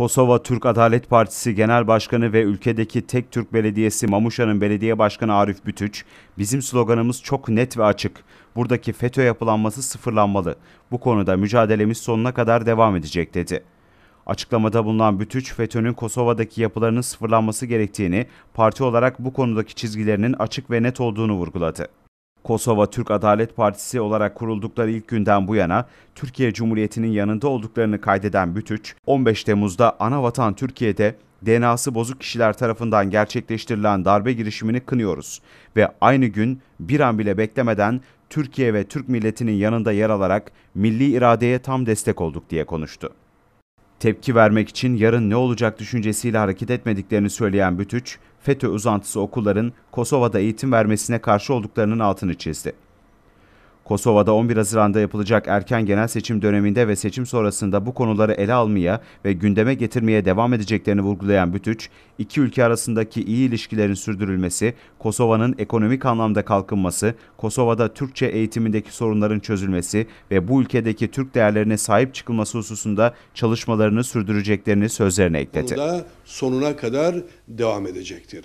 Kosova Türk Adalet Partisi Genel Başkanı ve ülkedeki tek Türk belediyesi Mamuşa'nın belediye başkanı Arif Bütüç, bizim sloganımız çok net ve açık. Buradaki FETÖ yapılanması sıfırlanmalı. Bu konuda mücadelemiz sonuna kadar devam edecek dedi. Açıklamada bulunan Bütüç, FETÖ'nün Kosova'daki yapılarının sıfırlanması gerektiğini, parti olarak bu konudaki çizgilerinin açık ve net olduğunu vurguladı. Kosova Türk Adalet Partisi olarak kuruldukları ilk günden bu yana Türkiye Cumhuriyeti'nin yanında olduklarını kaydeden Bütüç, 15 Temmuz'da ana vatan Türkiye'de DNA'sı bozuk kişiler tarafından gerçekleştirilen darbe girişimini kınıyoruz ve aynı gün bir an bile beklemeden Türkiye ve Türk milletinin yanında yer alarak milli iradeye tam destek olduk diye konuştu. Tepki vermek için yarın ne olacak düşüncesiyle hareket etmediklerini söyleyen Bütüç, FETÖ uzantısı okulların Kosova'da eğitim vermesine karşı olduklarının altını çizdi. Kosova'da 11 Haziran'da yapılacak erken genel seçim döneminde ve seçim sonrasında bu konuları ele almaya ve gündeme getirmeye devam edeceklerini vurgulayan Bütüç, iki ülke arasındaki iyi ilişkilerin sürdürülmesi, Kosova'nın ekonomik anlamda kalkınması, Kosova'da Türkçe eğitimindeki sorunların çözülmesi ve bu ülkedeki Türk değerlerine sahip çıkılması hususunda çalışmalarını sürdüreceklerini sözlerine ekledi. Bunu da sonuna kadar devam edecektir.